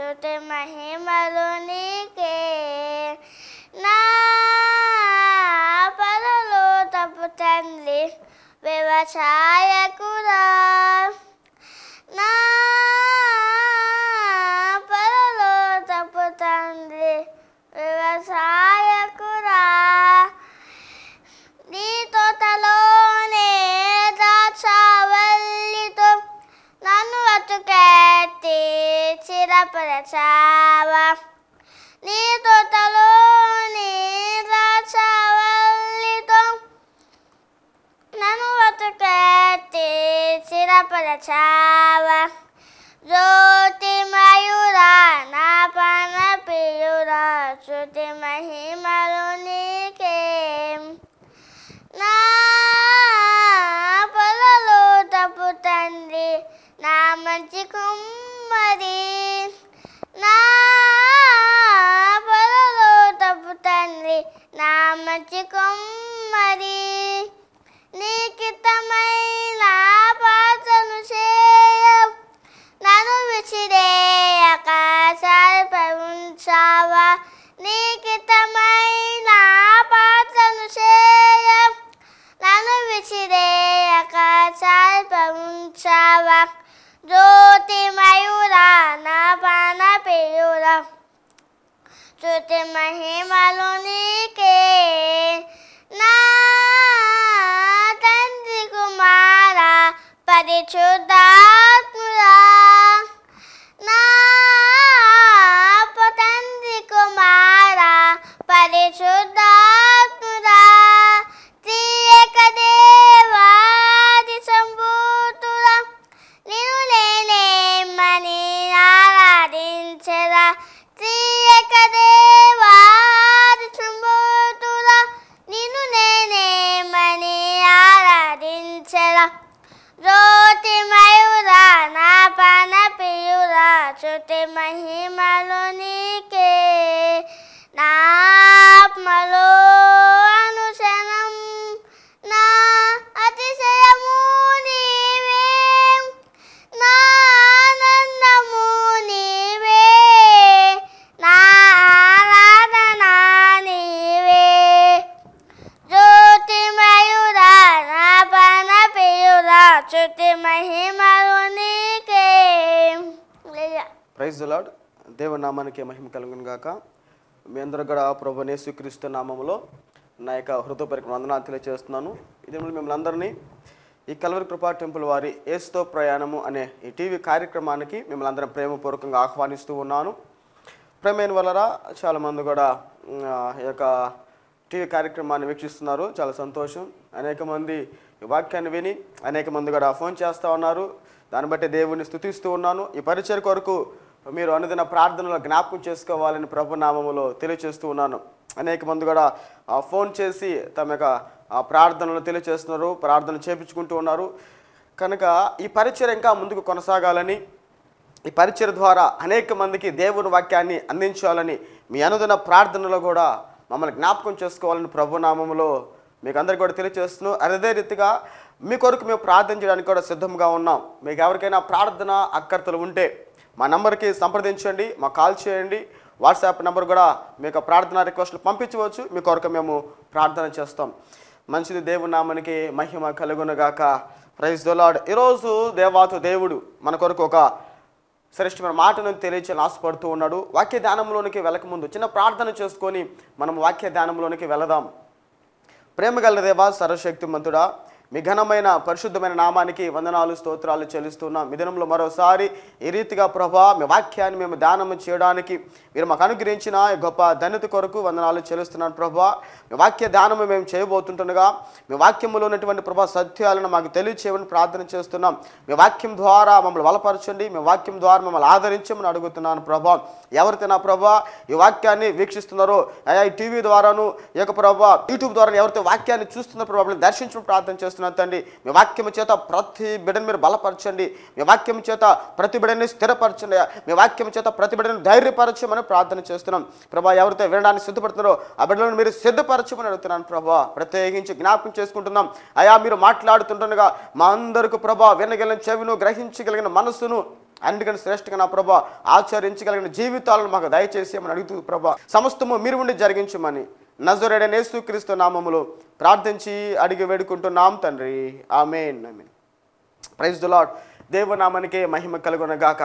Saturday. Praise అలాడ్ దేవనామానికి నామానికి మహిమ కలుగును గాక మీ అందరూ కూడా ప్రభునే స్వీకరిస్తూ నామంలో నా యొక్క హృదయపరిక వందనాలు తెలియజేస్తున్నాను ఇది మిమ్మల్ని అందరినీ ఈ కలవరి కృపా టెంపుల్ వారి ఏస్తో ప్రయాణము అనే ఈ టీవీ కార్యక్రమానికి మిమ్మల్ని అందరం ప్రేమపూర్వకంగా ఆహ్వానిస్తూ ఉన్నాను ప్రేమైన వలరా చాలామంది కూడా ఈ యొక్క టీవీ కార్యక్రమాన్ని వీక్షిస్తున్నారు చాలా సంతోషం అనేక మంది వాక్యాన్ని విని అనేక మంది కూడా ఫోన్ చేస్తూ ఉన్నారు దాన్ని బట్టి దేవుణ్ణి స్థుతిస్తూ ఉన్నాను ఈ పరిచయ కొరకు మీరు అనుదిన ప్రార్థనలో జ్ఞాపకం చేసుకోవాలని ప్రభునామంలో తెలియచేస్తూ ఉన్నాను అనేక మంది కూడా ఫోన్ చేసి తమ యొక్క ప్రార్థనలు తెలియచేస్తున్నారు ప్రార్థన చేపించుకుంటూ ఉన్నారు కనుక ఈ పరిచయం ఇంకా ముందుకు కొనసాగాలని ఈ పరిచయం ద్వారా అనేక మందికి దేవుని వాక్యాన్ని అందించాలని మీ అనుదిన ప్రార్థనలో కూడా మమ్మల్ని జ్ఞాపకం చేసుకోవాలని ప్రభునామంలో మీకు అందరికీ కూడా తెలియచేస్తున్నాం అదే రీతిగా మీ కొరకు మేము ప్రార్థన చేయడానికి కూడా సిద్ధంగా ఉన్నాం మీకు ఎవరికైనా ప్రార్థన అక్కర్తలు ఉంటే మా నెంబర్కి సంప్రదించండి మా కాల్ చేయండి వాట్సాప్ నెంబర్ కూడా మీకు ప్రార్థన రిక్వెస్ట్లు పంపించవచ్చు మీ కొరకు మేము ప్రార్థన చేస్తాం మంచిది దేవుని నామనికి మహిమ కలుగునుగాక ప్రైజ్ దొలాడ్ ఈరోజు దేవాతు దేవుడు మన కొరకు ఒక శ్రేష్టమైన మాటను తెలియచేయాలని ఆశపడుతూ ఉన్నాడు వాక్య ధ్యానంలోనికి వెళ్ళకముందు చిన్న ప్రార్థన చేసుకొని మనం వాక్య ధ్యానంలోనికి వెళదాం ప్రేమ గల దేవా మంతుడా మీ ఘనమైన పరిశుద్ధమైన నామానికి వందనాలు స్తోత్రాలు చెల్లిస్తున్నాం మీ దినంలో మరోసారి ఈ రీతిగా ప్రభా మీ వాక్యాన్ని మేము ధ్యానం చేయడానికి మీరు మాకు అనుగ్రహించిన గొప్ప ధన్యత కొరకు వందనాలు చెల్లిస్తున్నాను ప్రభా మీ వాక్య ధ్యానము మేము చేయబోతుంటుండగా మీ వాక్యంలో ఉన్నటువంటి ప్రభా సత్యాలను మాకు తెలియచేయమని ప్రార్థన చేస్తున్నాం మీ వాక్యం ద్వారా మమ్మల్ని బలపరచండి మీ వాక్యం ద్వారా మమ్మల్ని ఆదరించమని అడుగుతున్నాను ప్రభా ఎవరైతే నా ప్రభా ఈ వాక్యాన్ని వీక్షిస్తున్నారో ఈ టీవీ ద్వారాను ఈ యొక్క ప్రభా యూట్యూబ్ ద్వారా ఎవరైతే వాక్యాన్ని చూస్తున్నారో ప్రభావం దర్శించమని ప్రార్థన చేస్తున్నాను ప్రార్థిస్తున్నాను తండ్రి మీ వాక్యం చేత ప్రతి బిడ్డను మీరు బలపరచండి మీ వాక్యం చేత ప్రతి బిడ్డని స్థిరపరచండి మీ వాక్యం చేత ప్రతి బిడ్డను ధైర్యపరచమని ప్రార్థన చేస్తున్నాం ప్రభా ఎవరితో వినడానికి సిద్ధపడుతున్నారో ఆ బిడ్డలను మీరు సిద్ధపరచమని అడుగుతున్నాను ప్రభా ప్రత్యేకించి జ్ఞాపకం చేసుకుంటున్నాం అయా మీరు మాట్లాడుతుండగా మా అందరికి ప్రభా వినగలిగిన చెవిను గ్రహించగలిగిన మనస్సును అందుకని శ్రేష్టంగా నా ప్రభా ఆచరించగలిగిన జీవితాలను మాకు దయచేసి అని అడుగుతుంది ప్రభా సమస్తము మీరు ఉండి జరిగించమని నజరుడైన యేసుక్రీస్తు నామములో ప్రార్థించి అడిగి వేడుకుంటున్నాం తండ్రి amen amen praise the Lord దేవునామానికే మహిమ కలుగునగాక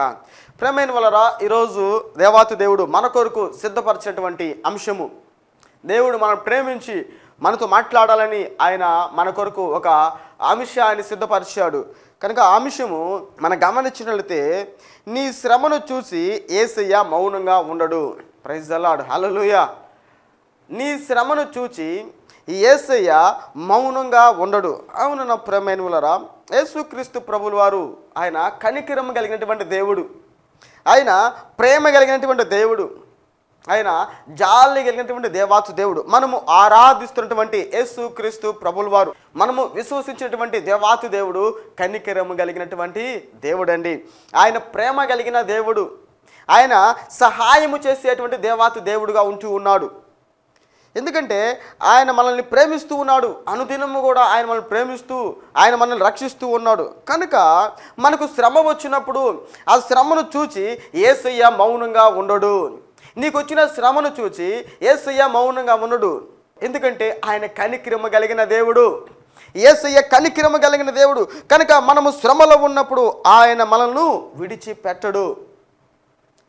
ప్రేమైన వలరా ఈరోజు దేవాతి దేవుడు మన కొరకు సిద్ధపరిచినటువంటి అంశము దేవుడు మనం ప్రేమించి మనతో మాట్లాడాలని ఆయన మన కొరకు ఒక అంశాన్ని సిద్ధపరిచాడు కనుక అంశము మన గమనించినట్లయితే నీ శ్రమను చూసి ఏసయ్య మౌనంగా ఉండడు ప్రైజ్ హలో లూయా నీ శ్రమను చూచి ఏసయ్య మౌనంగా ఉండడు అవును నా ప్రేమైనవులరా యేసుక్రీస్తు ప్రభుల వారు ఆయన కనికిరం కలిగినటువంటి దేవుడు ఆయన ప్రేమ కలిగినటువంటి దేవుడు ఆయన జాలి కలిగినటువంటి దేవాసు దేవుడు మనము ఆరాధిస్తున్నటువంటి యేసు క్రీస్తు వారు మనము విశ్వసించినటువంటి దేవాతు దేవుడు కనికరము కలిగినటువంటి దేవుడండి ఆయన ప్రేమ కలిగిన దేవుడు ఆయన సహాయము చేసేటువంటి దేవాతు దేవుడుగా ఉంటూ ఉన్నాడు ఎందుకంటే ఆయన మనల్ని ప్రేమిస్తూ ఉన్నాడు అనుదినము కూడా ఆయన మనల్ని ప్రేమిస్తూ ఆయన మనల్ని రక్షిస్తూ ఉన్నాడు కనుక మనకు శ్రమ వచ్చినప్పుడు ఆ శ్రమను చూచి ఏసయ్య మౌనంగా ఉండడు నీకు వచ్చిన శ్రమను చూచి ఏసయ్య మౌనంగా ఉండడు ఎందుకంటే ఆయన కనిక్రమ కలిగిన దేవుడు ఏసయ్య కనిక్రమ కలిగిన దేవుడు కనుక మనము శ్రమలో ఉన్నప్పుడు ఆయన మనల్ని విడిచిపెట్టడు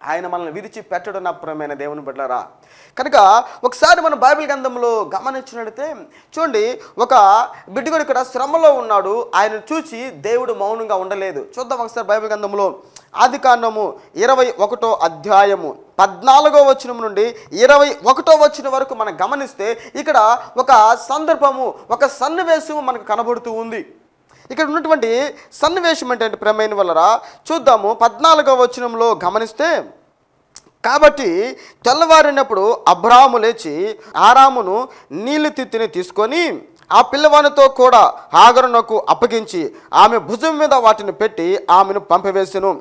ఆయన మనల్ని విడిచి పెట్టడం నా దేవుని బిడ్డరా కనుక ఒకసారి మనం బైబిల్ గ్రంథంలో గమనించినట్లయితే చూడండి ఒక బిడ్డగుడు ఇక్కడ శ్రమలో ఉన్నాడు ఆయన చూసి దేవుడు మౌనంగా ఉండలేదు చూద్దాం ఒకసారి బైబిల్ గ్రంథంలో ఆది కాండము ఇరవై ఒకటో అధ్యాయము పద్నాలుగో వచనం నుండి ఇరవై ఒకటో వచ్చిన వరకు మనం గమనిస్తే ఇక్కడ ఒక సందర్భము ఒక సన్నివేశము మనకు కనబడుతూ ఉంది ఇక్కడ ఉన్నటువంటి సన్నివేశం ఏంటంటే ప్రమేయం వలరా చూద్దాము పద్నాలుగో వచనంలో గమనిస్తే కాబట్టి తెల్లవారినప్పుడు అబ్రాము లేచి ఆరామును నీళ్ళు తిత్తిని తీసుకొని ఆ పిల్లవానితో కూడా ఆగరణకు అప్పగించి ఆమె భుజం మీద వాటిని పెట్టి ఆమెను పంపివేసెను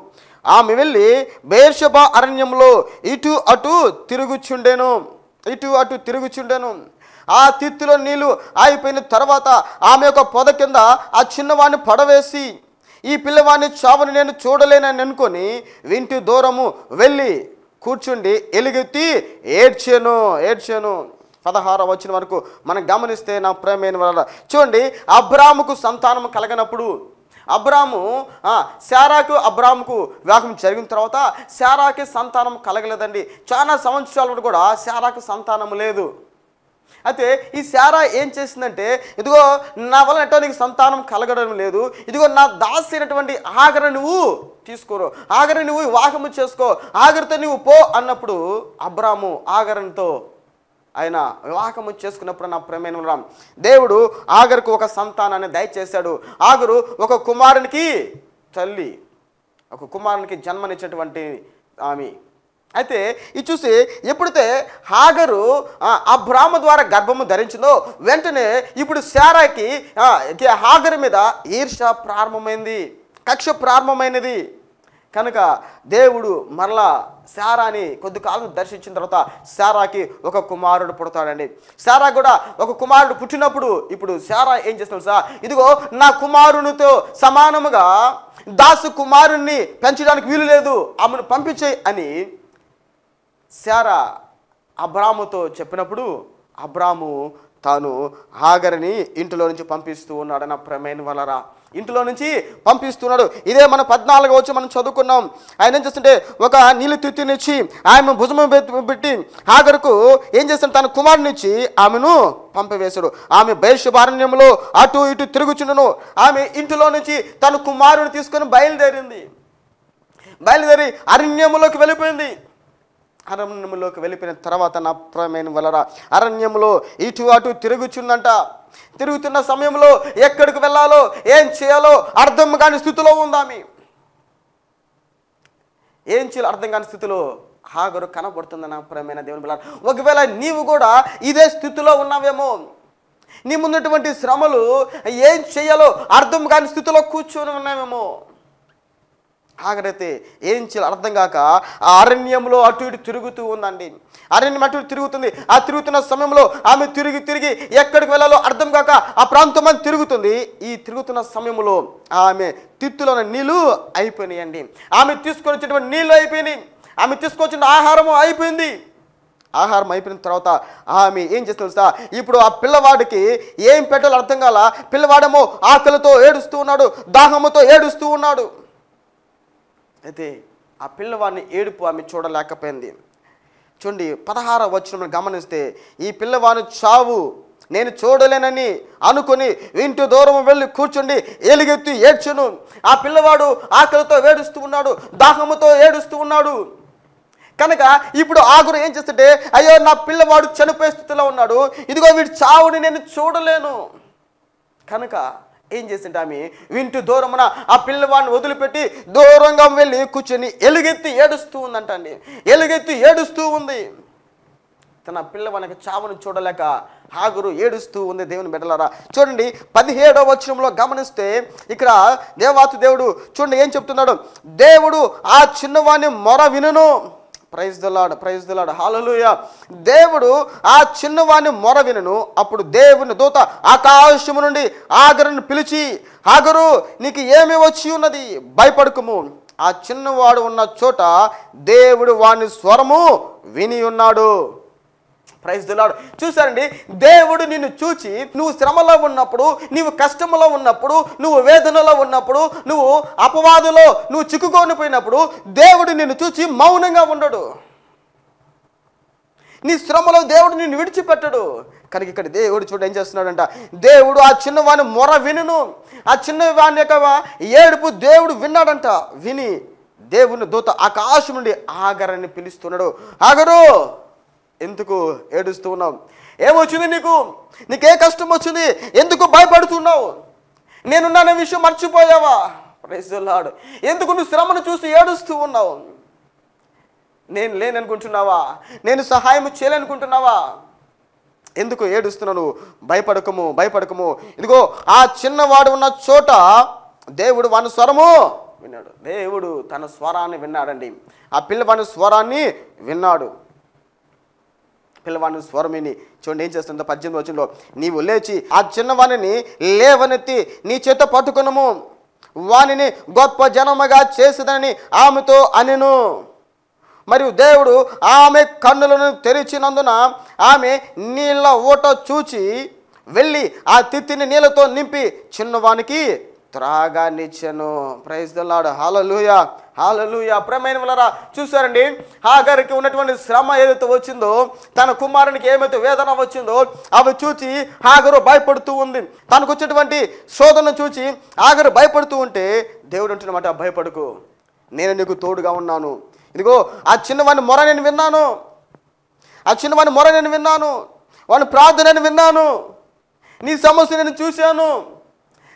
ఆమె వెళ్ళి బేర్షబా అరణ్యంలో ఇటు అటు తిరుగుచుండెను ఇటు అటు తిరుగుచుండెను ఆ తిత్తిలో నీళ్లు ఆగిపోయిన తర్వాత ఆమె యొక్క పొద కింద ఆ చిన్నవాడిని పడవేసి ఈ పిల్లవాడిని చావుని నేను చూడలేనని అనుకొని వింటి దూరము వెళ్ళి కూర్చుండి ఎలుగెత్తి ఏడ్చాను ఏడ్చాను పదహార వచ్చిన వరకు మనం గమనిస్తే నా ప్రేమైన వల్ల చూడండి అబ్రాముకు సంతానం కలగనప్పుడు అబ్రాము శారాకు అబ్రాముకు వివాహం జరిగిన తర్వాత శారాకి సంతానం కలగలేదండి చాలా సంవత్సరాల కూడా శారాకు సంతానం లేదు అయితే ఈ శారా ఏం చేసిందంటే ఇదిగో నా వల్ల నీకు సంతానం కలగడం లేదు ఇదిగో నా దాసి అయినటువంటి ఆగర నువ్వు తీసుకోరు ఆగర నువ్వు వివాహము చేసుకో ఆగరితో నువ్వు పో అన్నప్పుడు అబ్రాము ఆగరంతో ఆయన వివాహము చేసుకున్నప్పుడు నా ప్రేమైన రామ్ దేవుడు ఆగరుకు ఒక సంతానాన్ని దయచేశాడు ఆగరు ఒక కుమారునికి తల్లి ఒక కుమారునికి జన్మనిచ్చినటువంటి ఆమె అయితే ఇది చూసి ఎప్పుడైతే హాగరు ఆ బ్రాహ్మ ద్వారా గర్భము ధరించిందో వెంటనే ఇప్పుడు శారాకి హాగరు మీద ఈర్ష ప్రారంభమైంది కక్ష ప్రారంభమైనది కనుక దేవుడు మరలా శారాని కొద్ది కాలం దర్శించిన తర్వాత శారాకి ఒక కుమారుడు పుడతాడండి శారా కూడా ఒక కుమారుడు పుట్టినప్పుడు ఇప్పుడు శారా ఏం చేస్తున్నాడు సార్ ఇదిగో నా కుమారునితో సమానముగా దాసు కుమారుణ్ణి పెంచడానికి వీలు లేదు ఆమెను పంపించే అని శారా అబ్రాముతో చెప్పినప్పుడు అబ్రాము తాను ఆగరిని ఇంట్లో నుంచి పంపిస్తూ ఉన్నాడన్న ప్రమేయం వలరా ఇంటిలో నుంచి పంపిస్తున్నాడు ఇదే మన పద్నాలుగు వచ్చి మనం చదువుకున్నాం ఆయన ఏం చేస్తుంటే ఒక నీళ్ళు తిత్తినిచ్చి ఆమె భుజము పెట్టి ఆఖరుకు ఏం చేస్తాడు తన కుమారునిచ్చి ఆమెను పంపవేశాడు ఆమె బయషభారణ్యంలో అటు ఇటు తిరుగుచుండను ఆమె ఇంటిలో నుంచి తన కుమారుని తీసుకొని బయలుదేరింది బయలుదేరి అరణ్యములోకి వెళ్ళిపోయింది అరణ్యములోకి వెళ్ళిపోయిన తర్వాత నా ప్రమేణ వలరా అరణ్యంలో ఇటు అటు తిరుగుచుందంట తిరుగుతున్న సమయంలో ఎక్కడికి వెళ్ళాలో ఏం చేయాలో అర్థం కాని స్థితిలో ఉందామి ఏం చేయాలో అర్థం కాని స్థితిలో హాగరు కనబడుతుంది నా ప్రేమైన దేవుని బిల్ల ఒకవేళ నీవు కూడా ఇదే స్థితిలో ఉన్నావేమో నీ ముందున్నటువంటి శ్రమలు ఏం చేయాలో అర్థం కాని స్థితిలో కూర్చొని ఉన్నావేమో ఆగడైతే ఏం చేయాలి అర్థం కాక ఆ అరణ్యంలో అటు ఇటు తిరుగుతూ ఉందండి అరణ్యం అటు ఇటు తిరుగుతుంది ఆ తిరుగుతున్న సమయంలో ఆమె తిరిగి తిరిగి ఎక్కడికి వెళ్ళాలో అర్థం కాక ఆ ప్రాంతం అని తిరుగుతుంది ఈ తిరుగుతున్న సమయంలో ఆమె తిత్తులను నీళ్ళు అయిపోయినాయండి ఆమె తీసుకొని వచ్చేటువంటి నీళ్ళు అయిపోయినాయి ఆమె తీసుకొచ్చిన ఆహారము అయిపోయింది ఆహారం అయిపోయిన తర్వాత ఆమె ఏం చేస్తుంది తెలుసా ఇప్పుడు ఆ పిల్లవాడికి ఏం పెట్టాలో అర్థం కాల పిల్లవాడేమో ఆకలితో ఏడుస్తూ ఉన్నాడు దాహముతో ఏడుస్తూ ఉన్నాడు అయితే ఆ పిల్లవాడిని ఏడుపు ఆమె చూడలేకపోయింది చూడండి పదహార వచ్చిన గమనిస్తే ఈ పిల్లవాని చావు నేను చూడలేనని అనుకుని ఇంటి దూరం వెళ్ళి కూర్చుండి ఏలిగెత్తి ఏడ్చును ఆ పిల్లవాడు ఆకలితో ఏడుస్తూ ఉన్నాడు దాహముతో ఏడుస్తూ ఉన్నాడు కనుక ఇప్పుడు ఆగురు ఏం చేస్తుంటే అయ్యో నా పిల్లవాడు చనిపోయే స్థితిలో ఉన్నాడు ఇదిగో వీడి చావుని నేను చూడలేను కనుక ఏం చేసింది ఆమె వింటూ దూరమున ఆ పిల్లవాడిని వదిలిపెట్టి దూరంగా వెళ్ళి కూర్చొని ఎలుగెత్తి ఏడుస్తూ ఉందంట అండి ఎలుగెత్తి ఏడుస్తూ ఉంది తన పిల్లవానికి చావును చూడలేక హాగురు ఏడుస్తూ ఉంది దేవుని బిడ్డలారా చూడండి పదిహేడవ వచనంలో గమనిస్తే ఇక్కడ దేవాతు దేవుడు చూడండి ఏం చెప్తున్నాడు దేవుడు ఆ చిన్నవాణ్ణి మొర వినను praise the Lord praise the Lord hallelujah దేవుడు ఆ చిన్నవాణ్ణి మొర వినను అప్పుడు దేవుని దూత ఆకాశము నుండి ఆగరుని పిలిచి ఆగరు నీకు ఏమి వచ్చి ఉన్నది భయపడకము ఆ చిన్నవాడు ఉన్న చోట దేవుడు వాని స్వరము విని ఉన్నాడు ప్రైజ్ దిలాడు చూసారండి దేవుడు నిన్ను చూచి నువ్వు శ్రమలో ఉన్నప్పుడు నువ్వు కష్టంలో ఉన్నప్పుడు నువ్వు వేదనలో ఉన్నప్పుడు నువ్వు అపవాదులో నువ్వు చిక్కుకొని పోయినప్పుడు దేవుడు నిన్ను చూచి మౌనంగా ఉండడు నీ శ్రమలో దేవుడు నిన్ను విడిచిపెట్టడు కనుక ఇక్కడ దేవుడు చూడు ఏం చేస్తున్నాడంట దేవుడు ఆ చిన్నవాని మొర వినును ఆ చిన్నవాణి యొక్క ఏడుపు దేవుడు విన్నాడంట విని దేవుని దూత ఆకాశం నుండి ఆగరని పిలుస్తున్నాడు ఆగరు ఎందుకు ఏడుస్తూ ఉన్నావు ఏమొచ్చింది నీకు నీకే కష్టం వచ్చింది ఎందుకు భయపడుతున్నావు నేనున్నానే విషయం మర్చిపోయావా ప్రైజ్లాడు ఎందుకు నువ్వు శ్రమను చూసి ఏడుస్తూ ఉన్నావు నేను లేననుకుంటున్నావా నేను సహాయం చేయలేనుకుంటున్నావా ఎందుకు ఏడుస్తున్నాను భయపడకము భయపడకము ఇదిగో ఆ చిన్నవాడు ఉన్న చోట దేవుడు వాని స్వరము విన్నాడు దేవుడు తన స్వరాన్ని విన్నాడండి ఆ పిల్లవాని స్వరాన్ని విన్నాడు పిల్లవాడిని స్వరమిని చూడండి ఏం చేస్తుందో పద్దెనిమిది వచనంలో నీవు లేచి ఆ చిన్నవాణిని లేవనెత్తి నీ చేత పట్టుకునము వానిని గొప్ప జనముగా చేసేదని ఆమెతో అనెను మరియు దేవుడు ఆమె కన్నులను తెరిచినందున ఆమె నీళ్ళ ఊట చూచి వెళ్ళి ఆ తిత్తిని నీళ్ళతో నింపి చిన్నవానికి త్రాగానిచ్చెను ప్రైజ్ దలాడు హాలలుయ హాలలుయ అప్రమైన వలరా చూసారండి హాగర్కి ఉన్నటువంటి శ్రమ ఏదైతే వచ్చిందో తన కుమారునికి ఏమైతే వేదన వచ్చిందో అవి చూచి హాగరు భయపడుతూ ఉంది తనకు వచ్చినటువంటి శోధన చూచి ఆగరు భయపడుతూ ఉంటే దేవుడు అంటున్నమాట భయపడకు నేను నీకు తోడుగా ఉన్నాను ఇదిగో ఆ చిన్నవాడిని మొర నేను విన్నాను ఆ చిన్నవాడిని మొర నేను విన్నాను వాడిని ప్రార్థన నేను విన్నాను నీ సమస్య నేను చూశాను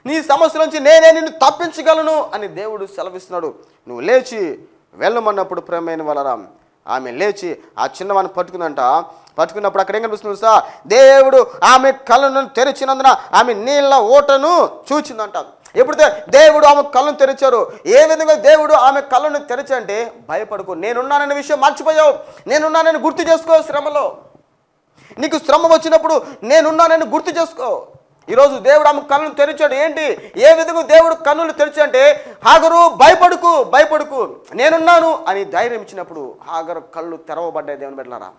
నీ సమస్య నుంచి నేనే నిన్ను తప్పించగలను అని దేవుడు సెలవిస్తున్నాడు నువ్వు లేచి వెళ్ళమన్నప్పుడు ప్రేమైన వాళ్ళరా ఆమె లేచి ఆ చిన్నవాన్ని పట్టుకుందంట పట్టుకున్నప్పుడు అక్కడ ఏం కనిపిస్తుంది సార్ దేవుడు ఆమె కళ్ళను తెరిచినందున ఆమె నీళ్ళ ఓటను చూచిందంట ఎప్పుడైతే దేవుడు ఆమె కళ్ళను తెరిచారు ఏ విధంగా దేవుడు ఆమె కళ్ళను తెరిచంటే భయపడుకో నేనున్నాననే విషయం మర్చిపోయావు నేనున్నానని గుర్తు చేసుకో శ్రమలో నీకు శ్రమ వచ్చినప్పుడు నేనున్నానని గుర్తు చేసుకో ఈరోజు దేవుడు ఆమె కన్నులు తెరిచాడు ఏంటి ఏ విధంగా దేవుడు కన్నులు తెరిచంటే హాగరు భయపడుకు భయపడుకు నేనున్నాను అని ధైర్యం ఇచ్చినప్పుడు హాగరు కళ్ళు తెరవబడ్డాయి దేవుని బిడ్డలారా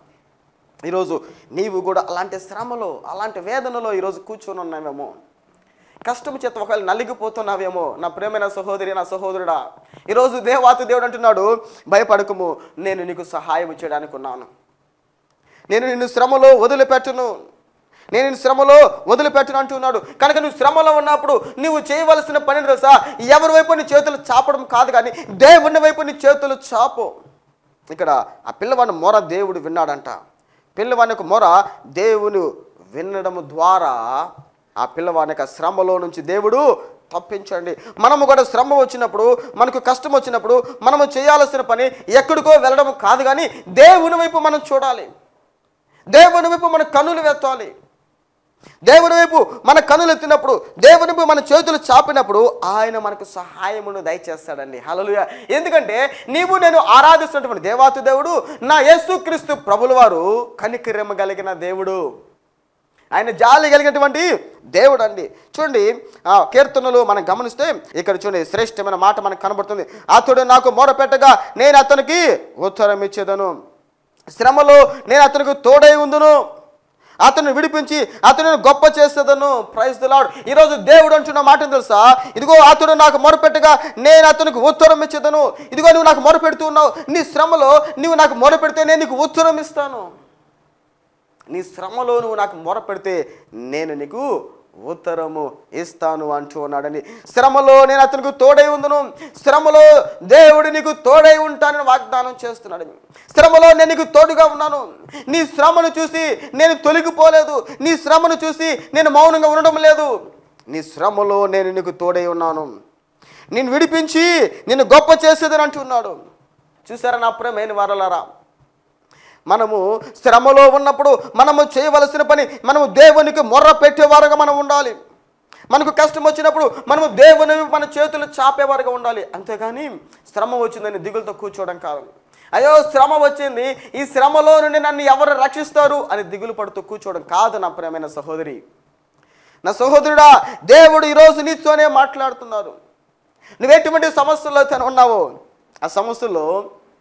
ఈరోజు నీవు కూడా అలాంటి శ్రమలో అలాంటి వేదనలో ఈరోజు కూర్చొని ఉన్నావేమో కష్టం చేత ఒకవేళ నలిగిపోతున్నావేమో నా ప్రేమైన సహోదరి నా సహోదరుడా ఈరోజు దేవాతు దేవుడు అంటున్నాడు భయపడకము నేను నీకు సహాయం చేయడానికి ఉన్నాను నేను నిన్ను శ్రమలో వదిలిపెట్టను నేను శ్రమలో వదిలిపెట్టను అంటున్నాడు కనుక నువ్వు శ్రమలో ఉన్నప్పుడు నువ్వు చేయవలసిన పని తెలుసా ఎవరి వైపు నీ చేతులు చాపడం కాదు కానీ దేవుని వైపు నీ చేతులు చాపు ఇక్కడ ఆ పిల్లవాని మొర దేవుడు విన్నాడంట పిల్లవాని యొక్క మొర దేవుని వినడం ద్వారా ఆ పిల్లవాని యొక్క శ్రమలో నుంచి దేవుడు తప్పించండి మనము కూడా శ్రమ వచ్చినప్పుడు మనకు కష్టం వచ్చినప్పుడు మనము చేయాల్సిన పని ఎక్కడికో వెళ్ళడం కాదు కానీ దేవుని వైపు మనం చూడాలి దేవుని వైపు మన కన్నులు వెత్తాలి దేవుని వైపు మన కనులు ఎత్తినప్పుడు దేవుని మన చేతులు చాపినప్పుడు ఆయన మనకు సహాయమును దయచేస్తాడండి హలలుయ ఎందుకంటే నీవు నేను ఆరాధిస్తున్నటువంటి దేవాతు దేవుడు నా యేసుక్రీస్తు ప్రభుల వారు కనికరిమ కలిగిన దేవుడు ఆయన జాలి కలిగినటువంటి దేవుడు అండి చూడండి కీర్తనలు మనం గమనిస్తే ఇక్కడ చూడండి శ్రేష్టమైన మాట మనకు కనబడుతుంది అతడు నాకు మూడపెట్టగా నేను అతనికి ఉత్తరం ఇచ్చేదను శ్రమలో నేను అతనికి తోడై ఉందును అతను విడిపించి అతను గొప్ప చేసేదను ప్రైజ్ దిలాడు ఈరోజు దేవుడు అంటున్న మాట తెలుసా ఇదిగో అతడు నాకు మొరపెట్టగా నేను అతనికి ఉత్తరం ఇచ్చేదను ఇదిగో నువ్వు నాకు మొరపెడుతూ ఉన్నావు నీ శ్రమలో నువ్వు నాకు మొరపెడితే నేను నీకు ఉత్తరం ఇస్తాను నీ శ్రమలో నువ్వు నాకు మొరపెడితే నేను నీకు ఉత్తరము ఇస్తాను అంటూ ఉన్నాడని శ్రమలో నేను అతనికి తోడై ఉందను శ్రమలో దేవుడు నీకు తోడై ఉంటానని వాగ్దానం చేస్తున్నాడు శ్రమలో నేను నీకు తోడుగా ఉన్నాను నీ శ్రమను చూసి నేను తొలగిపోలేదు నీ శ్రమను చూసి నేను మౌనంగా ఉండడం లేదు నీ శ్రమలో నేను నీకు తోడై ఉన్నాను నేను విడిపించి నిన్ను గొప్ప చేసేదని అంటున్నాడు చూసారా నా ప్రేమైన వారలారా మనము శ్రమలో ఉన్నప్పుడు మనము చేయవలసిన పని మనము దేవునికి మొర్ర పెట్టేవారుగా మనం ఉండాలి మనకు కష్టం వచ్చినప్పుడు మనము దేవుని మన చేతులు చాపేవారుగా ఉండాలి అంతేగాని శ్రమ వచ్చిందని దిగులతో కూర్చోవడం కాదు అయ్యో శ్రమ వచ్చింది ఈ శ్రమలో నుండి నన్ను ఎవరు రక్షిస్తారు అని దిగులు పడుతూ కూర్చోవడం కాదు నా ప్రేమైన సహోదరి నా సహోదరుడా దేవుడు ఈరోజు నీతోనే మాట్లాడుతున్నారు నువ్వు ఎటువంటి సమస్యల్లో తను ఉన్నావో ఆ సమస్యలో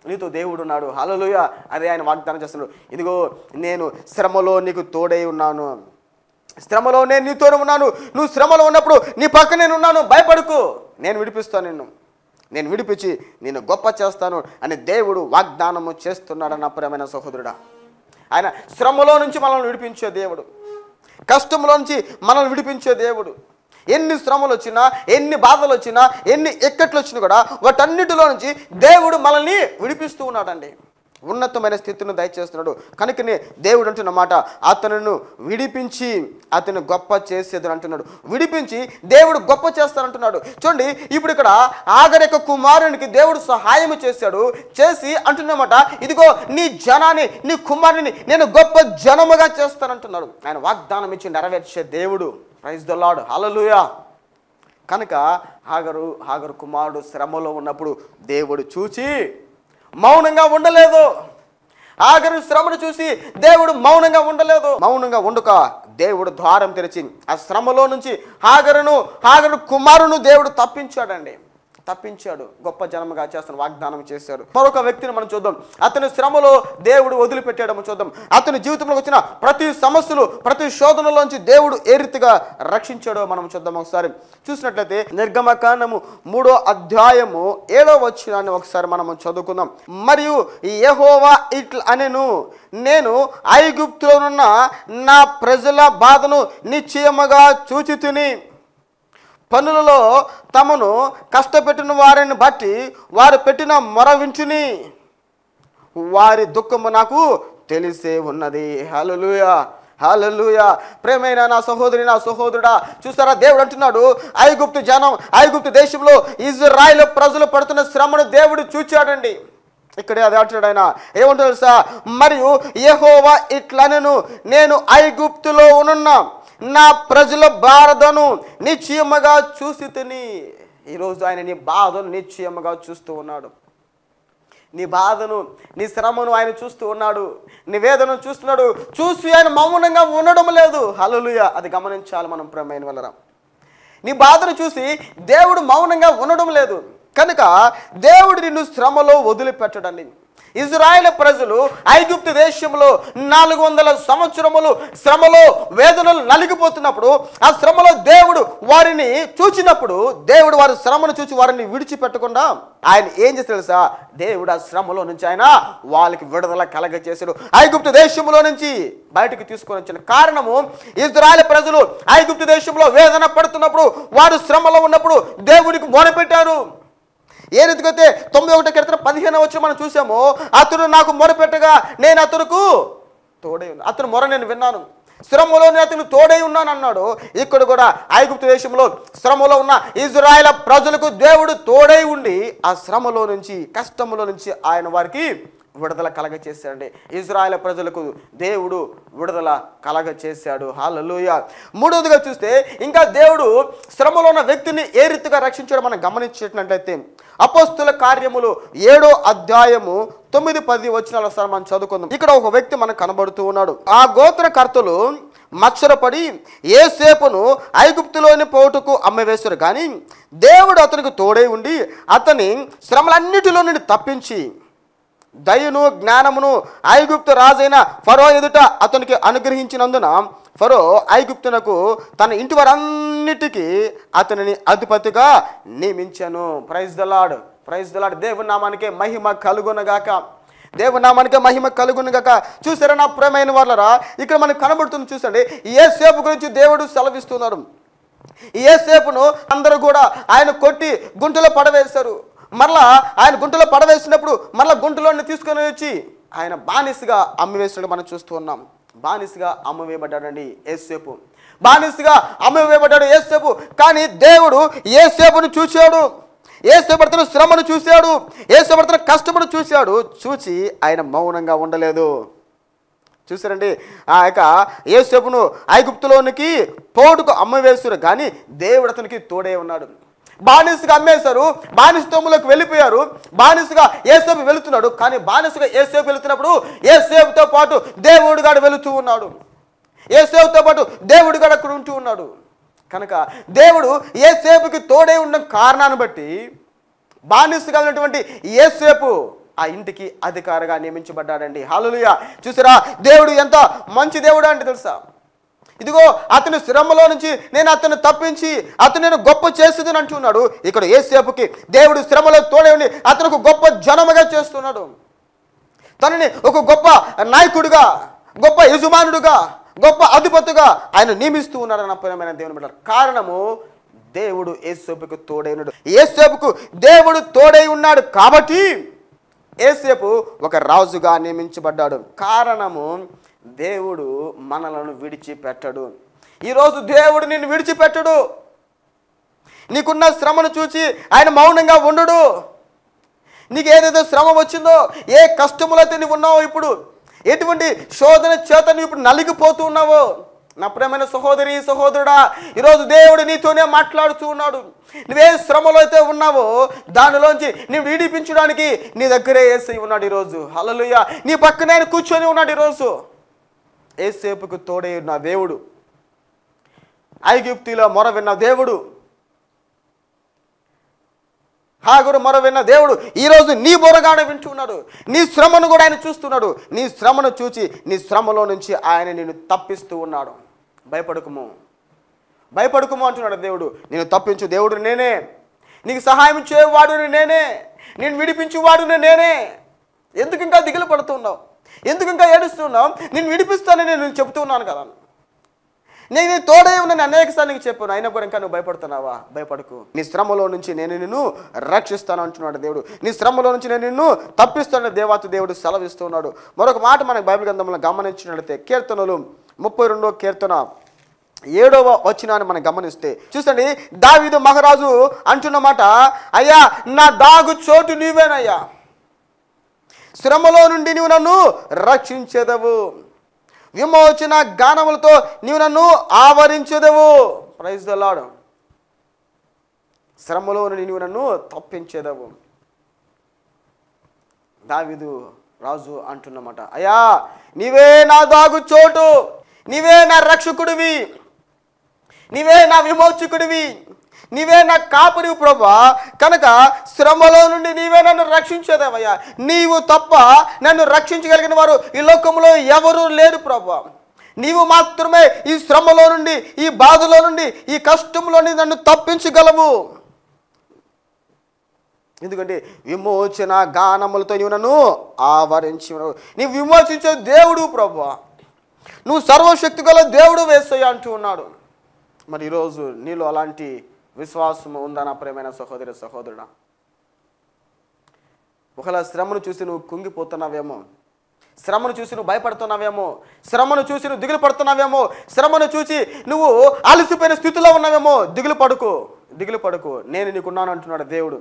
నీతో దేవుడు ఉన్నాడు హలలుయ అదే ఆయన వాగ్దానం చేస్తున్నాడు ఇదిగో నేను శ్రమలో నీకు తోడై ఉన్నాను శ్రమలో నేను నీతో ఉన్నాను నువ్వు శ్రమలో ఉన్నప్పుడు నీ పక్క నేను ఉన్నాను భయపడుకు నేను విడిపిస్తాను నిన్ను నేను విడిపించి నేను గొప్ప చేస్తాను అని దేవుడు వాగ్దానము చేస్తున్నాడన్న ప్రేమైన సహోదరుడా ఆయన శ్రమలో నుంచి మనల్ని విడిపించే దేవుడు కష్టంలో నుంచి మనల్ని విడిపించే దేవుడు ఎన్ని శ్రమలు వచ్చినా ఎన్ని బాధలు వచ్చినా ఎన్ని ఎక్కట్లు వచ్చినా కూడా వాటన్నిటిలో నుంచి దేవుడు మనల్ని విడిపిస్తూ ఉన్నాడండి ఉన్నతమైన స్థితిని దయచేస్తున్నాడు కనుకనే దేవుడు అంటున్నమాట అతను విడిపించి అతను గొప్ప చేసేదని అంటున్నాడు విడిపించి దేవుడు గొప్ప చేస్తానంటున్నాడు చూడండి ఇప్పుడు ఇక్కడ ఆగరిక కుమారునికి దేవుడు సహాయం చేశాడు చేసి అంటున్నమాట ఇదిగో నీ జనాన్ని నీ కుమారుని నేను గొప్ప జనముగా చేస్తానంటున్నాడు ఆయన వాగ్దానం ఇచ్చి నెరవేర్చే దేవుడు ప్రైజ్ ద లాడ్ హలలుయా కనుక హాగరు హాగరు కుమారుడు శ్రమలో ఉన్నప్పుడు దేవుడు చూచి మౌనంగా ఉండలేదు ఆఖరు శ్రమను చూసి దేవుడు మౌనంగా ఉండలేదు మౌనంగా ఉండుక దేవుడు ద్వారం తెరిచి ఆ శ్రమలో నుంచి హాగరును హాగరు కుమారును దేవుడు తప్పించాడండి తప్పించాడు గొప్ప జనముగా చేస్తాను వాగ్దానం చేశాడు మరొక వ్యక్తిని మనం చూద్దాం అతని శ్రమలో దేవుడు వదిలిపెట్టేయడం చూద్దాం అతని జీవితంలో వచ్చిన ప్రతి సమస్యలు ప్రతి శోధనలోంచి దేవుడు ఏ రీతిగా రక్షించాడో మనం చూద్దాం ఒకసారి చూసినట్లయితే నిర్గమకాండము మూడో అధ్యాయము ఏడో వచ్చినాన్ని ఒకసారి మనం చదువుకుందాం మరియు ఏహోవా ఇట్ల అనేను నేను ఐగుప్తులోనున్న నా ప్రజల బాధను నిశ్చయముగా తిని పనులలో తమను కష్టపెట్టిన వారిని బట్టి వారు పెట్టిన మొరవించుని వారి దుఃఖము నాకు తెలిసే ఉన్నది హలలుయా హలలుయా ప్రేమైన నా సహోదరి నా సహోదరుడా చూసారా దేవుడు అంటున్నాడు ఐగుప్తు జనం ఐగుప్తు దేశంలో ఇజ్రాయిల్ ప్రజలు పడుతున్న శ్రమను దేవుడు చూచాడండి ఇక్కడే అది అంటున్నాడు ఆయన ఏమంటున్నాడు సార్ మరియు ఏహోవా ఇట్లా నేను ఐగుప్తులో ఉన్నాను నా ప్రజల బాధను నిశ్చయముగా చూసి తిని ఈరోజు ఆయన నీ బాధను నిశ్చయముగా చూస్తూ ఉన్నాడు నీ బాధను నీ శ్రమను ఆయన చూస్తూ ఉన్నాడు నీ వేదను చూస్తున్నాడు చూసి ఆయన మౌనంగా ఉండడం లేదు హలలుయ అది గమనించాలి మనం ప్రమేణ వెళ్ళరా నీ బాధను చూసి దేవుడు మౌనంగా ఉండడం లేదు కనుక దేవుడు నిన్ను శ్రమలో వదిలిపెట్టడండి ఇజ్రాయెల్ ప్రజలు ఐగుప్తు దేశంలో నాలుగు వందల సంవత్సరములు శ్రమలో వేదనలు నలిగిపోతున్నప్పుడు ఆ శ్రమలో దేవుడు వారిని చూచినప్పుడు దేవుడు వారి శ్రమను చూచి వారిని విడిచిపెట్టకుండా ఆయన ఏం చేసి తెలుసా దేవుడు ఆ శ్రమలో నుంచి ఆయన వాళ్ళకి విడుదల కలగ చేశాడు ఐగుప్తు దేశంలో నుంచి బయటకు తీసుకొని వచ్చిన కారణము ఇజ్రాయల్ ప్రజలు ఐగుప్తు దేశంలో వేదన పడుతున్నప్పుడు వారు శ్రమలో ఉన్నప్పుడు దేవుడికి మొనపెట్టారు ఏ అయితే తొంభై ఒకటో కీర్తన పదిహేను వచ్చి మనం చూసాము అతడు నాకు మొరపెట్టగా నేను అతనుకు తోడై అతను మొర నేను విన్నాను శ్రమలో అతను తోడై ఉన్నాను అన్నాడు ఇక్కడ కూడా ఐగుప్తు దేశంలో శ్రమలో ఉన్న ఇజ్రాయల ప్రజలకు దేవుడు తోడై ఉండి ఆ శ్రమలో నుంచి కష్టంలో నుంచి ఆయన వారికి విడుదల కలగ చేశాడండి ఇజ్రాయల్ ప్రజలకు దేవుడు విడుదల కలగ చేశాడు హాలలుయ మూడవదిగా చూస్తే ఇంకా దేవుడు శ్రమలో ఉన్న వ్యక్తిని ఏ రీతిగా రక్షించడం మనం గమనించినట్లయితే అపస్తుల కార్యములు ఏడో అధ్యాయము తొమ్మిది పది వచ్చిన ఒకసారి మనం చదువుకుందాం ఇక్కడ ఒక వ్యక్తి మనకు కనబడుతూ ఉన్నాడు ఆ గోత్రకర్తలు ఏ ఏసేపును ఐగుప్తులోని పోటుకు అమ్మవేశారు కానీ దేవుడు అతనికి తోడై ఉండి అతని శ్రమలన్నిటిలో నుండి తప్పించి దయను జ్ఞానమును ఐగుప్తు రాజైన ఫరో ఎదుట అతనికి అనుగ్రహించినందున ఫరో ఐగుప్తునకు తన ఇంటి వారన్నిటికీ అతనిని అధిపతిగా నియమించాను ప్రైజ్ దలాడు ప్రైజ్ దలాడు దేవుని మహిమ కలుగునగాక దేవునామానికే నామానికి మహిమ కలుగునగాక చూసారా నా ప్రేమైన వాళ్ళరా ఇక్కడ మనకు కనబడుతుంది చూసండి ఏ సేపు గురించి దేవుడు సెలవిస్తున్నారు ఏ సేపును అందరూ కూడా ఆయన కొట్టి గుంటలో పడవేశారు మరలా ఆయన గుంటలో పడవేసినప్పుడు మరలా గుంటలోని తీసుకొని వచ్చి ఆయన బానిసగా అమ్మివేసినట్టు మనం చూస్తూ ఉన్నాం బానిసగా అమ్మవేయబడ్డాడండి ఏసేపు బానిసగా అమ్మవేయబడ్డాడు ఏసేపు కానీ దేవుడు ఏసేపును చూశాడు ఏసేపడుతున్న శ్రమను చూశాడు ఏసేపడుతున్న కష్టమును చూశాడు చూచి ఆయన మౌనంగా ఉండలేదు చూసారండి ఆ యొక్క ఏసేపును ఐగుప్తులోనికి తోడుకు అమ్మవేశారు కానీ దేవుడు అతనికి తోడే ఉన్నాడు బానిసగా అమ్మేశారు బానిస తోములోకి వెళ్ళిపోయారు బానిసగా ఏసేపు వెళుతున్నాడు కానీ బానిసగా ఏసేపు వెళుతున్నప్పుడు ఏసేపుతో పాటు దేవుడు గడ వెళుతూ ఉన్నాడు ఏసేపుతో పాటు దేవుడు గడ అక్కడ ఉంటూ ఉన్నాడు కనుక దేవుడు ఏసేపుకి తోడే ఉండడం కారణాన్ని బట్టి బానిసగా ఉన్నటువంటి ఏసేపు ఆ ఇంటికి అధికారిగా నియమించబడ్డాడండి హాలులుయ చూసారా దేవుడు ఎంత మంచి దేవుడు అంటే తెలుసా ఇదిగో అతని శ్రమలో నుంచి నేను అతను తప్పించి అతను నేను గొప్ప చేస్తుందని అంటున్నాడు ఇక్కడ ఏసేపుకి దేవుడు శ్రమలో ఉండి అతనికి గొప్ప జనముగా చేస్తున్నాడు తనని ఒక గొప్ప నాయకుడుగా గొప్ప యజమానుడుగా గొప్ప అధిపతిగా ఆయన నియమిస్తూ ఉన్నాడు అప్పుడు దేవుని బిడ్డ కారణము దేవుడు ఏసేపుకు తోడైనడు ఏసేపుకు దేవుడు తోడై ఉన్నాడు కాబట్టి ఏసేపు ఒక రాజుగా నియమించబడ్డాడు కారణము దేవుడు మనలను విడిచిపెట్టడు ఈరోజు దేవుడు నిన్ను విడిచిపెట్టడు నీకున్న శ్రమను చూసి ఆయన మౌనంగా ఉండడు నీకు ఏదైతే శ్రమ వచ్చిందో ఏ కష్టములైతే నీవు ఉన్నావో ఇప్పుడు ఎటువంటి శోధన చేత నువ్వు ఇప్పుడు నలిగిపోతూ ఉన్నావో నా ప్రేమైన సహోదరి సహోదరుడా ఈరోజు దేవుడు నీతోనే మాట్లాడుతూ ఉన్నాడు నువ్వే శ్రమలో అయితే ఉన్నావో దానిలోంచి నీవు విడిపించడానికి నీ దగ్గరే వేసి ఉన్నాడు ఈరోజు హలలుయ్య నీ పక్కనే కూర్చొని ఉన్నాడు ఈరోజు ఏసేపుకు తోడై ఉన్న దేవుడు ఐగిప్తిలో మొర విన్న దేవుడు హాగురు మొర విన్న దేవుడు ఈరోజు నీ బొరగాడు వింటున్నాడు నీ శ్రమను కూడా ఆయన చూస్తున్నాడు నీ శ్రమను చూచి నీ శ్రమలో నుంచి ఆయన నిన్ను తప్పిస్తూ ఉన్నాడు భయపడుకుము భయపడుకుము అంటున్నాడు దేవుడు నేను తప్పించు దేవుడు నేనే నీకు సహాయం చేయవాడు నేనే నేను విడిపించువాడు నేనే ఎందుకు ఇంకా దిగులు పడుతున్నావు ఎందుకు ఇంకా ఏడుస్తున్నావు నేను విడిపిస్తానని నేను ఉన్నాను కదా నేను తోడే ఉన్నాను అనేక సార్లు నీకు చెప్పాను అయినా కూడా ఇంకా నువ్వు భయపడుతున్నావా భయపడకు నీ శ్రమలో నుంచి నేను నిన్ను రక్షిస్తాను అంటున్నాడు దేవుడు నీ శ్రమలో నుంచి నేను నిన్ను తప్పిస్తాను దేవాత దేవుడు సెలవిస్తున్నాడు మరొక మాట మనకు బైబిల్ గ్రంథంలో గమనించినట్లయితే కీర్తనలు ముప్పై రెండో కీర్తన ఏడవ వచ్చినాన్ని మనం గమనిస్తే చూసండి దావిదు మహారాజు అంటున్నమాట అయ్యా నా దాగు చోటు నీవేనయ్యా శ్రమలో నుండి నీవు నన్ను రక్షించేదవు విమోచన గానములతో నీవు నన్ను ఆవరించేదవు ప్రైజ్ దలాడు శ్రమలో నుండి నీవు నన్ను తప్పించేదవు దావిదు రాజు అంటున్నమాట అయ్యా నీవే నా దాగు చోటు నీవే నా రక్షకుడివి నీవే నా విమోచకుడివి నీవే నాకు కాపురివు ప్రభా కనుక శ్రమలో నుండి నీవే నన్ను రక్షించేదేవయ్యా నీవు తప్ప నన్ను రక్షించగలిగిన వారు ఈ లోకంలో ఎవరూ లేరు ప్రభా నీవు మాత్రమే ఈ శ్రమలో నుండి ఈ బాధలో నుండి ఈ కష్టంలో నుండి నన్ను తప్పించగలవు ఎందుకంటే విమోచన గానములతో నీవు నన్ను ఆవరించి నీవు విమోచించే దేవుడు ప్రభు నువ్వు సర్వశక్తి గల దేవుడు వేస్తాయి అంటూ ఉన్నాడు మరి ఈరోజు నీలో అలాంటి విశ్వాసం ఉందా నా ప్రేమైన సహోదరి సహోదరుడా ఒకవేళ శ్రమను చూసి నువ్వు కుంగిపోతున్నావేమో శ్రమను చూసి నువ్వు భయపడుతున్నావేమో శ్రమను చూసి నువ్వు దిగులు పడుతున్నావేమో శ్రమను చూసి నువ్వు ఆలసిపోయిన స్థితిలో ఉన్నావేమో దిగులు పడుకో దిగులు పడుకు నేను నీకున్నాను అంటున్నాడు దేవుడు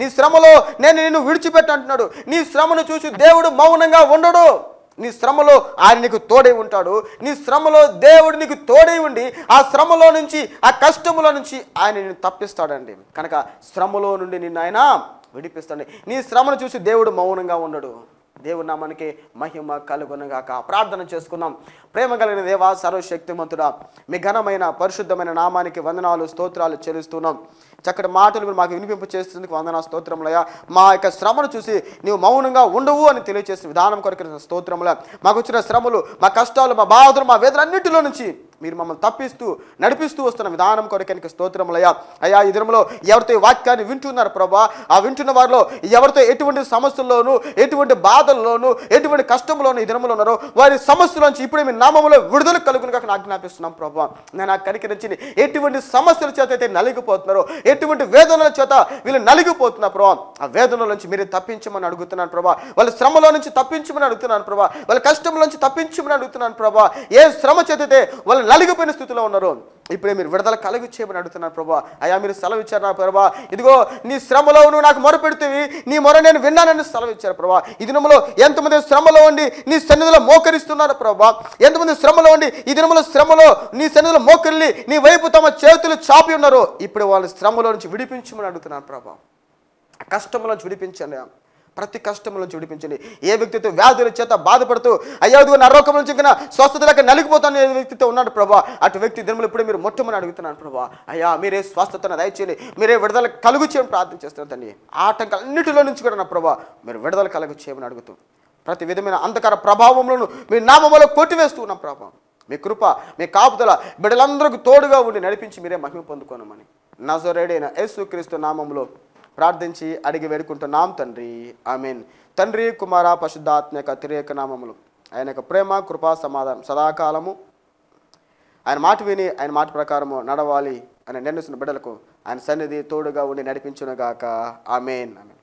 నీ శ్రమలో నేను నిన్ను విడిచిపెట్టు అంటున్నాడు నీ శ్రమను చూసి దేవుడు మౌనంగా ఉండడు నీ శ్రమలో ఆయన నీకు తోడై ఉంటాడు నీ శ్రమలో దేవుడు నీకు తోడై ఉండి ఆ శ్రమలో నుంచి ఆ కష్టములో నుంచి ఆయన నిన్ను తప్పిస్తాడండి కనుక శ్రమలో నుండి నిన్ను ఆయన విడిపిస్తాడు నీ శ్రమను చూసి దేవుడు మౌనంగా ఉండడు దేవుడు నామానికి మహిమ కలుగునగాక ప్రార్థన చేసుకుందాం ప్రేమ కలిగిన దేవ సర్వశక్తిమంతుడా మీ ఘనమైన పరిశుద్ధమైన నామానికి వందనాలు స్తోత్రాలు చెల్లిస్తున్నాం చక్కటి మాటలు మీరు మాకు వినిపింపు చేస్తుంది వందనా స్తోత్రములయ్యా మా యొక్క శ్రమను చూసి నీవు మౌనంగా ఉండవు అని తెలియజేసిన విధానం కొరకు స్తోత్రముల మాకు వచ్చిన శ్రమలు మా కష్టాలు మా బాధలు మా వేదనన్నిటిలో నుంచి మీరు మమ్మల్ని తప్పిస్తూ నడిపిస్తూ వస్తున్న విధానం కొరకెనికి స్తోత్రములయ్యా అయ్యా ఈ దినంలో ఎవరితో వాక్యాన్ని వింటున్నారు ప్రభా ఆ వింటున్న వారిలో ఎవరితో ఎటువంటి సమస్యల్లోనూ ఎటువంటి బాధల్లోనూ ఎటువంటి కష్టంలోనూ ఈ దినంలో ఉన్నారో వారి నుంచి ఇప్పుడే మీ నామంలో విడుదల కలుగును కాక ఆజ్ఞాపిస్తున్నాం ప్రభా నేను ఆ నుంచి ఎటువంటి సమస్యల చేత అయితే నలిగిపోతున్నారో ఎటువంటి వేదనల చేత వీళ్ళు నలిగిపోతున్నారు ప్రభా ఆ వేదనల నుంచి మీరు తప్పించమని అడుగుతున్నాను ప్రభా వాళ్ళ శ్రమలో నుంచి తప్పించమని అడుగుతున్నాను ప్రభా వాళ్ళ కష్టంలోంచి తప్పించమని అడుగుతున్నాను ప్రభా ఏ శ్రమ చేతితే వాళ్ళ నలిగిపోయిన స్థితిలో ఉన్నారు ఇప్పుడే మీరు విడుదల కలిగి చేయమని అడుగుతున్నారు ప్రభా అయా మీరు సెలవు ఇచ్చారు నా ప్రభా ఇదిగో నీ శ్రమలో నువ్వు నాకు పెడుతుంది నీ మొర నేను విన్నానని సెలవు ఇచ్చారు ప్రభా ఈ దినములో ఎంతమంది శ్రమలో ఉండి నీ సన్నిధిలో మోకరిస్తున్నారు ప్రభా ఎంతమంది శ్రమలో ఉండి ఈ దినములో శ్రమలో నీ సన్నిధిలో మోకరిల్లి నీ వైపు తమ చేతులు చాపి ఉన్నారు ఇప్పుడు వాళ్ళ శ్రమలో నుంచి విడిపించమని అడుగుతున్నాను ప్రభా కష్టంలో నుంచి విడిపించండి ప్రతి కష్టం నుంచి విడిపించండి ఏ వ్యక్తితో వ్యాధుల చేత బాధపడుతూ అయ్యాదిగో నరోకం నుంచి ఇంకా స్వస్థత లేక నలిగిపోతాను ఏ వ్యక్తితో ఉన్నాడు ప్రభా అటు వ్యక్తి దినములు ఇప్పుడు మీరు మొట్టమని అడుగుతున్నాను ప్రభా అయ్యా మీరే స్వస్థతను దయచేయండి మీరే విడుదల కలుగు చేయమని ప్రార్థన చేస్తున్నాను తండ్రి ఆటంకాలన్నిటిలో నుంచి కూడా నా ప్రభా మీరు విడుదల కలుగు చేయమని అడుగుతూ ప్రతి విధమైన అంధకార ప్రభావంలోనూ మీ నామంలో కొట్టివేస్తూ ఉన్నాం ప్రభావం మీ కృప మీ కాపుదల బిడ్డలందరికీ తోడుగా ఉండి నడిపించి మీరే మహిమ పొందుకోనమని నజరేడైన యేసుక్రీస్తు నామంలో ప్రార్థించి అడిగి వేడుకుంటున్నాం తండ్రి మీన్ తండ్రి కుమార పశుద్ధాత్మ యొక్క తిరేక నామములు ఆయన యొక్క ప్రేమ కృపా సమాధానం సదాకాలము ఆయన మాట విని ఆయన మాట ప్రకారము నడవాలి అని నిర్ణయిస్తున్న బిడ్డలకు ఆయన సన్నిధి తోడుగా ఉండి నడిపించునుగాక ఆమెన్ ఆమెన్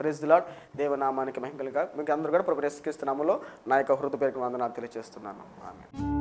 ప్రెస్ లాడ్ దేవనామానికి మహిళలుగా మీకు అందరూ కూడా ప్రెస్ నా యొక్క హృదయ పేరుకు వందనాలు తెలియజేస్తున్నాను ఆమె